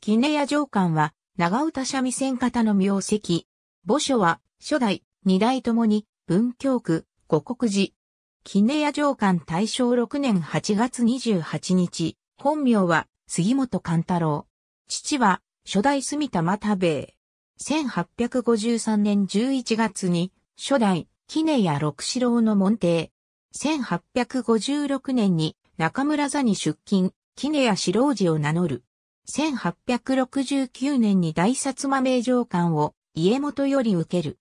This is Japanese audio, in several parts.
キネヤ上官は、長唄三味線方の名跡。墓所は、初代、二代ともに、文京区、五国寺。キネヤ上官大正6年8月28日、本名は、杉本勘太郎。父は、初代住田又兵衛。1853年11月に、初代、キネヤ六四郎の門弟。1856年に、中村座に出勤、キネヤ四郎寺を名乗る。1869年に大薩摩名城を家元より受ける。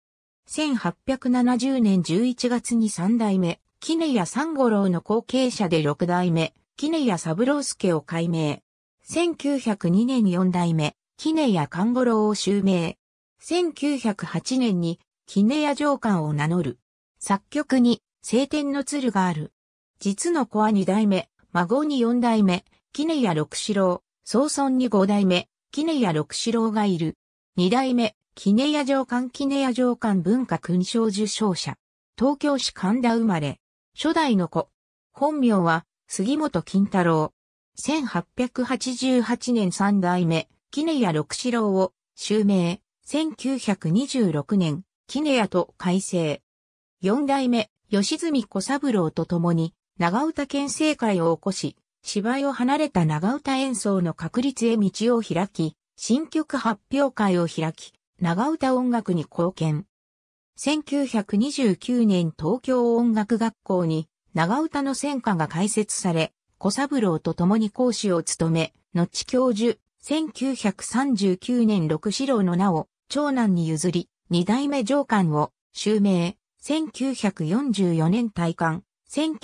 1870年11月に三代目、杵屋三五郎の後継者で六代目、杵屋三郎助を改名。1902年四代目、杵屋勘五郎を襲名。1908年に、杵屋城官を名乗る。作曲に、青天の鶴がある。実の子は二代目、孫に四代目、杵屋六四郎。総村に五代目、杵屋六四郎がいる。二代目、杵屋上官杵屋上官文化勲章受章者。東京市神田生まれ。初代の子。本名は、杉本金太郎。1888年三代目、杵屋六四郎を、襲名。1926年、杵屋と改正。四代目、吉住小三郎と共に、長唄県政会を起こし、芝居を離れた長唄演奏の確立へ道を開き、新曲発表会を開き、長唄音楽に貢献。1929年東京音楽学校に長唄の戦歌が開設され、小三郎と共に講師を務め、後教授、1939年六四郎の名を長男に譲り、二代目上官を襲名、1944年退官、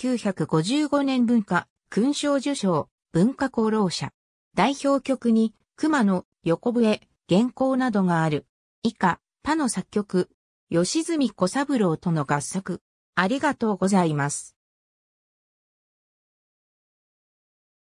1955年文化、勲章受章、文化功労者。代表曲に、熊野、横笛、原稿などがある。以下、他の作曲、吉住小三郎との合作。ありがとうございます。